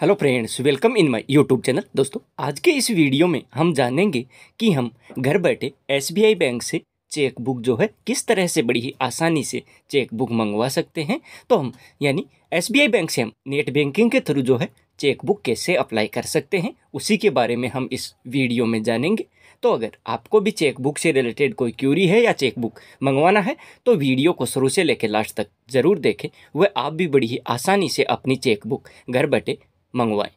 hello friends welcome in my YouTube channel दोस्तों आज के इस वीडियो में हम जानेंगे कि हम घर बैठे एसबीआई बैंक से चेकबुक जो है किस तरह से बड़ी ही आसानी से चेकबुक मंगवा सकते हैं तो हम यानी एसबीआई बैंक से हम नेट बैंकिंग के थ्रू जो है चेकबुक कैसे अप्लाई कर सकते हैं उसी के बारे में हम इस वीडियो में जानेंगे तो अगर आपको भी चेकबुक से रिलेटेड कोई क्यूरी है या चेकबुक मंगवाना है तो वीडियो को शुरू से लेकर लास्ट तक ज़रूर देखें वह आप भी बड़ी ही आसानी से अपनी चेकबुक घर बैठे मंगवाएं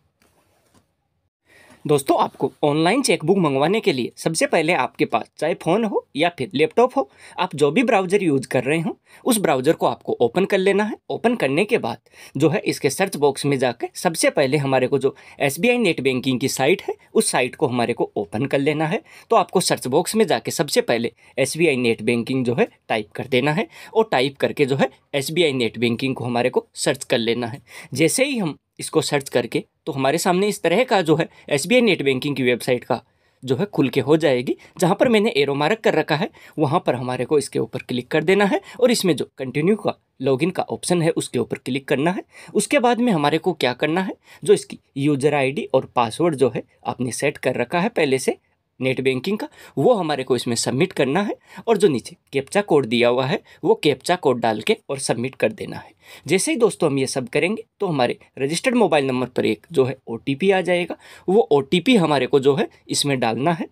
दोस्तों आपको ऑनलाइन चेकबुक मंगवाने के लिए सबसे पहले आपके पास चाहे फ़ोन हो या फिर लैपटॉप हो आप जो भी ब्राउज़र यूज़ कर रहे हो उस ब्राउज़र को आपको ओपन कर लेना है ओपन करने के बाद जो है इसके सर्च बॉक्स में जाकर सबसे पहले हमारे को जो एस नेट बैंकिंग की साइट है उस साइट को हमारे को ओपन कर लेना है तो आपको सर्च बॉक्स में जाके सबसे पहले एस नेट बैंकिंग जो है टाइप कर देना है और टाइप करके जो है एस नेट बैंकिंग को हमारे को सर्च कर लेना है जैसे ही हम इसको सर्च करके तो हमारे सामने इस तरह का जो है एस नेट बैंकिंग की वेबसाइट का जो है खुल के हो जाएगी जहाँ पर मैंने एरो मार्क कर रखा है वहाँ पर हमारे को इसके ऊपर क्लिक कर देना है और इसमें जो कंटिन्यू का लॉगिन का ऑप्शन है उसके ऊपर क्लिक करना है उसके बाद में हमारे को क्या करना है जो इसकी यूजर आईडी और पासवर्ड जो है आपने सेट कर रखा है पहले से नेट बैंकिंग का वो हमारे को इसमें सबमिट करना है और जो नीचे कैप्चा कोड दिया हुआ है वो कैप्चा कोड डाल के और सबमिट कर देना है जैसे ही दोस्तों हम ये सब करेंगे तो हमारे रजिस्टर्ड मोबाइल नंबर पर एक जो है ओ आ जाएगा वो ओ हमारे को जो है इसमें डालना है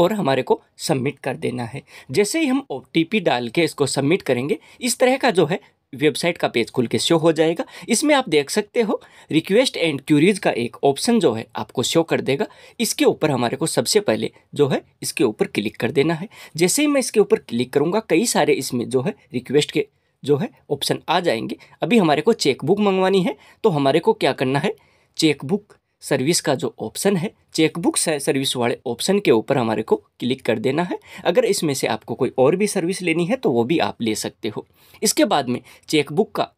और हमारे को सबमिट कर देना है जैसे ही हम ओ डाल के इसको सबमिट करेंगे इस तरह का जो है वेबसाइट का पेज खुल के शो हो जाएगा इसमें आप देख सकते हो रिक्वेस्ट एंड क्यूरीज का एक ऑप्शन जो है आपको शो कर देगा इसके ऊपर हमारे को सबसे पहले जो है इसके ऊपर क्लिक कर देना है जैसे ही मैं इसके ऊपर क्लिक करूँगा कई सारे इसमें जो है रिक्वेस्ट के जो है ऑप्शन आ जाएंगे अभी हमारे को चेकबुक मंगवानी है तो हमारे को क्या करना है चेकबुक सर्विस का जो ऑप्शन है चेकबुक है सर्विस वाले ऑप्शन के ऊपर हमारे को क्लिक कर देना है अगर इसमें से आपको कोई और भी सर्विस लेनी है तो वो भी आप ले सकते हो इसके बाद में चेकबुक का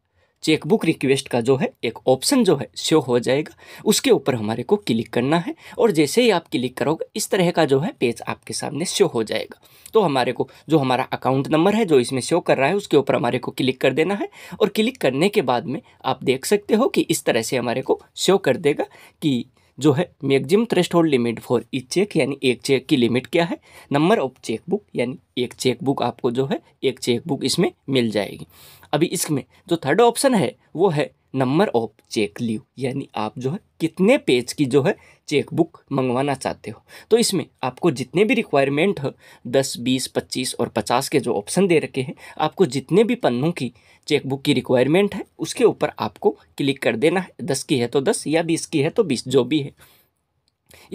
चेकबुक रिक्वेस्ट का जो है एक ऑप्शन जो है शो हो जाएगा उसके ऊपर हमारे को क्लिक करना है और जैसे ही आप क्लिक करोगे इस तरह का जो है पेज आपके सामने शो हो जाएगा तो हमारे को जो हमारा अकाउंट नंबर है जो इसमें शो कर रहा है उसके ऊपर हमारे को क्लिक कर देना है और क्लिक करने के बाद में आप देख सकते हो कि इस तरह से हमारे को शो कर देगा कि जो है maximum threshold limit for e cheque यानी एक चेक की लिमिट क्या है नंबर ऑफ चेक बुक यानी एक चेक बुक आपको जो है एक चेक बुक इसमें मिल जाएगी अभी इसमें जो थर्ड ऑप्शन है वो है नंबर ऑफ चेक लीव यानी आप जो है कितने पेज की जो है चेक बुक मंगवाना चाहते हो तो इसमें आपको जितने भी रिक्वायरमेंट हो दस बीस पच्चीस और पचास के जो ऑप्शन दे रखे हैं आपको जितने भी पन्नों की चेक बुक की रिक्वायरमेंट है उसके ऊपर आपको क्लिक कर देना है दस की है तो दस या बीस की है तो बीस जो भी है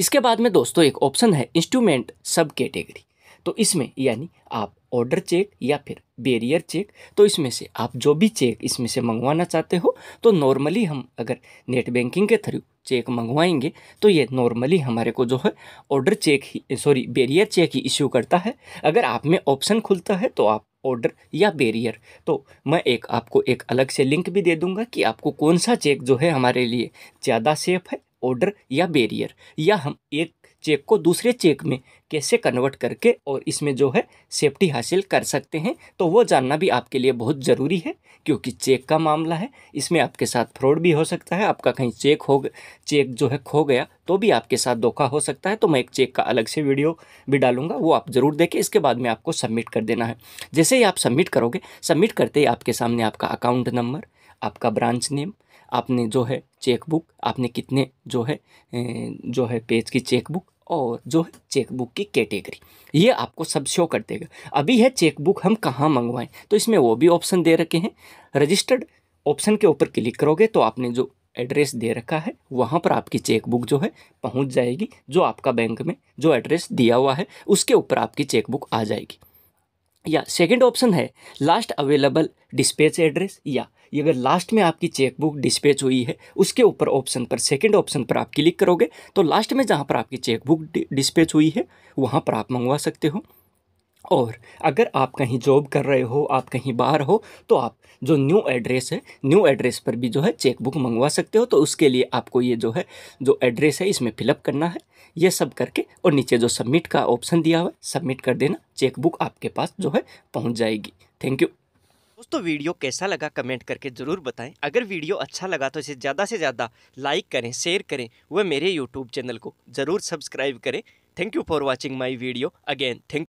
इसके बाद में दोस्तों एक ऑप्शन है इंस्ट्रूमेंट सब कैटेगरी तो इसमें यानी आप ऑर्डर चेक या फिर बेरियर चेक तो इसमें से आप जो भी चेक इसमें से मंगवाना चाहते हो तो नॉर्मली हम अगर नेट बैंकिंग के थ्रू चेक मंगवाएंगे तो ये नॉर्मली हमारे को जो है ऑर्डर चेक ही सॉरी बेरियर चेक ही इश्यू करता है अगर आप में ऑप्शन खुलता है तो आप ऑर्डर या बेरियर तो मैं एक आपको एक अलग से लिंक भी दे दूंगा कि आपको कौन सा चेक जो है हमारे लिए ज़्यादा सेफ है ऑर्डर या बेरियर या हम एक चेक को दूसरे चेक में कैसे कन्वर्ट करके और इसमें जो है सेफ्टी हासिल कर सकते हैं तो वो जानना भी आपके लिए बहुत ज़रूरी है क्योंकि चेक का मामला है इसमें आपके साथ फ्रॉड भी हो सकता है आपका कहीं चेक हो चेक जो है खो गया तो भी आपके साथ धोखा हो सकता है तो मैं एक चेक का अलग से वीडियो भी डालूंगा वो आप ज़रूर देखें इसके बाद में आपको सबमिट कर देना है जैसे ही आप सबमिट करोगे सबमिट करते ही आपके सामने आपका अकाउंट नंबर आपका ब्रांच नेम आपने जो है चेकबुक आपने कितने जो है जो है पेज की चेकबुक और जो है चेकबुक की कैटेगरी ये आपको सब शो कर देगा अभी है चेकबुक हम कहाँ मंगवाएं तो इसमें वो भी ऑप्शन दे रखे हैं रजिस्टर्ड ऑप्शन के ऊपर क्लिक करोगे तो आपने जो एड्रेस दे रखा है वहाँ पर आपकी चेकबुक जो है पहुँच जाएगी जो आपका बैंक में जो एड्रेस दिया हुआ है उसके ऊपर आपकी चेकबुक आ जाएगी या सेकंड ऑप्शन है लास्ट अवेलेबल डिस्पैच एड्रेस या ये अगर लास्ट में आपकी चेकबुक डिस्पैच हुई है उसके ऊपर ऑप्शन पर सेकंड ऑप्शन पर आप क्लिक करोगे तो लास्ट में जहाँ पर आपकी चेकबुक डिस्पैच हुई है वहाँ पर आप मंगवा सकते हो और अगर आप कहीं जॉब कर रहे हो आप कहीं बाहर हो तो आप जो न्यू एड्रेस है न्यू एड्रेस पर भी जो है चेकबुक मंगवा सकते हो तो उसके लिए आपको ये जो है जो एड्रेस है इसमें फिलअप करना है ये सब करके और नीचे जो सबमिट का ऑप्शन दिया हुआ है सबमिट कर देना चेकबुक आपके पास जो है पहुँच जाएगी थैंक यू दोस्तों वीडियो कैसा लगा कमेंट करके ज़रूर बताएं अगर वीडियो अच्छा लगा तो इसे ज़्यादा से ज़्यादा लाइक करें शेयर करें वह मेरे यूट्यूब चैनल को ज़रूर सब्सक्राइब करें thank you for watching my video again thank